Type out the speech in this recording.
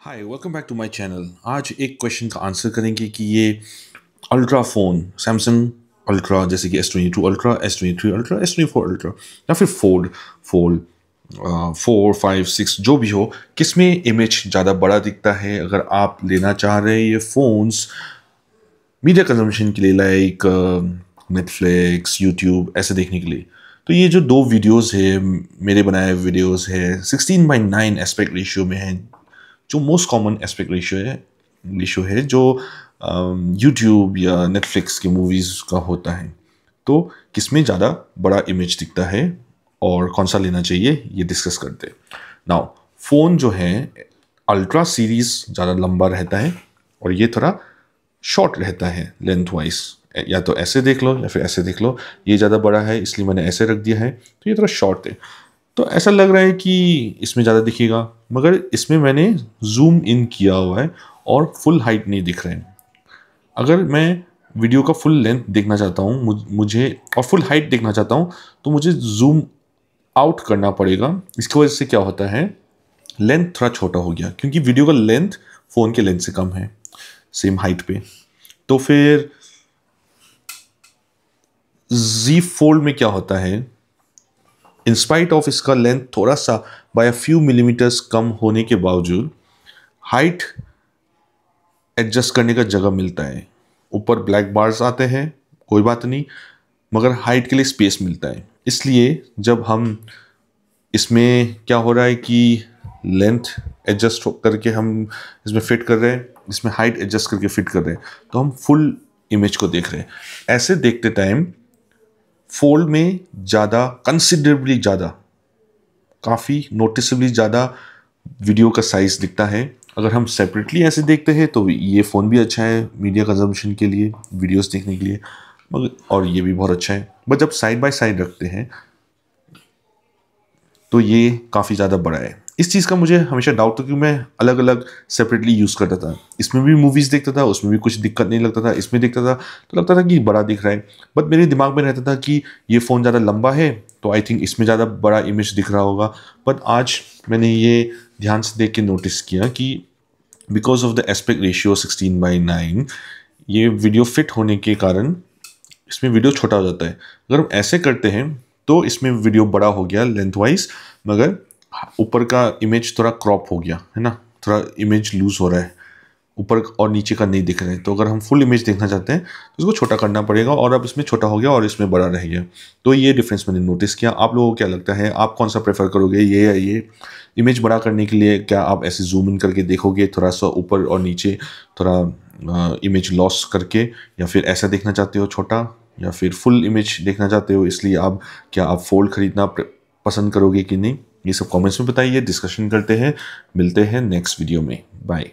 hi welcome back to my channel आज एक question का आंसर करेंगे कि ये अल्ट्रा फ़ोन सैमसंग अल्ट्रा जैसे कि S twenty two ultra S twenty three ultra S twenty four ultra या फिर fold fold four five six जो भी हो किस में इमेज ज़्यादा बड़ा दिखता है अगर आप लेना चाह रहे हैं ये फ़ोन्स मीडिया कंजम्पशन के लिए लाइक नेटफ्लिक्स यूट्यूब ऐसे देखने के लिए तो ये जो दो वीडियोस है मेरे बनाए वीडियोस है sixteen by nine aspect ratio में है जो मोस्ट कॉमन एस्पेक्ट रेशियो है रेशियो है जो यूट्यूब um, या नेटफ्लिक्स की मूवीज़ का होता है तो किस में ज़्यादा बड़ा इमेज दिखता है और कौन सा लेना चाहिए ये डिस्कस करते ना नाउ फ़ोन जो है अल्ट्रा सीरीज़ ज़्यादा लंबा रहता है और ये थोड़ा शॉर्ट रहता है लेंथ वाइज या तो ऐसे देख लो या फिर ऐसे देख लो ये ज़्यादा बड़ा है इसलिए मैंने ऐसे रख दिया है तो ये थोड़ा शॉर्ट है तो ऐसा लग रहा है कि इसमें ज़्यादा दिखेगा मगर इसमें मैंने जूम इन किया हुआ है और फुल हाइट नहीं दिख रहे हैं अगर मैं वीडियो का फुल लेंथ देखना चाहता हूँ मुझे और फुल हाइट देखना चाहता हूँ तो मुझे जूम आउट करना पड़ेगा इसकी वजह से क्या होता है लेंथ थोड़ा छोटा हो गया क्योंकि वीडियो का लेंथ फ़ोन के लेंथ से कम है सेम हाइट पे तो फिर जी फोल्ड में क्या होता है इंस्पाइट ऑफ इसका लेंथ थोड़ा सा बाय अ फ्यू मिलीमीटर्स कम होने के बावजूद हाइट एडजस्ट करने का जगह मिलता है ऊपर ब्लैक बार्स आते हैं कोई बात नहीं मगर हाइट के लिए स्पेस मिलता है इसलिए जब हम इसमें क्या हो रहा है कि लेंथ एडजस्ट करके हम इसमें फिट कर रहे हैं इसमें हाइट एडजस्ट करके फिट कर रहे हैं तो हम फुल इमेज को देख रहे हैं ऐसे देखते टाइम फोल्ड में ज़्यादा कंसिडरेबली ज़्यादा काफ़ी नोटिसबली ज़्यादा वीडियो का साइज़ दिखता है अगर हम सेपरेटली ऐसे देखते हैं तो ये फ़ोन भी अच्छा है मीडिया कंजम्पशन के लिए वीडियोस देखने के लिए मगर और ये भी बहुत अच्छा है बट जब साइड बाय साइड रखते हैं तो ये काफ़ी ज़्यादा बड़ा है इस चीज़ का मुझे हमेशा डाउट था क्योंकि मैं अलग अलग सेपरेटली यूज़ करता था इसमें भी मूवीज़ देखता था उसमें भी कुछ दिक्कत नहीं लगता था इसमें देखता था तो लगता था कि बड़ा दिख रहा है बट मेरे दिमाग में रहता था कि ये फ़ोन ज़्यादा लंबा है तो आई थिंक इसमें ज़्यादा बड़ा इमेज दिख रहा होगा बट आज मैंने ये ध्यान से देख के नोटिस किया कि because of the aspect ratio sixteen by nine ये वीडियो फिट होने के कारण इसमें वीडियो छोटा हो जाता है अगर हम ऐसे करते हैं तो इसमें वीडियो बड़ा हो गया लेंथ वाइज मगर ऊपर का इमेज थोड़ा क्रॉप हो गया है ना थोड़ा इमेज लूज हो रहा है ऊपर और नीचे का नहीं दिख रहा है तो अगर हम फुल इमेज देखना चाहते हैं तो इसको छोटा करना पड़ेगा और अब इसमें छोटा हो गया और इसमें बड़ा रह गया तो ये डिफरेंस मैंने नोटिस किया आप लोगों को क्या लगता है आप कौन सा प्रेफर करोगे ये या ये इमेज बड़ा करने के लिए क्या आप ऐसे जूम इन करके देखोगे थोड़ा सा ऊपर और नीचे थोड़ा इमेज लॉस करके या फिर ऐसा देखना चाहते हो छोटा या फिर फुल इमेज देखना चाहते हो इसलिए आप क्या आप फोल्ड खरीदना पसंद करोगे कि नहीं ये सब कमेंट्स में बताइए डिस्कशन करते हैं मिलते हैं नेक्स्ट वीडियो में बाय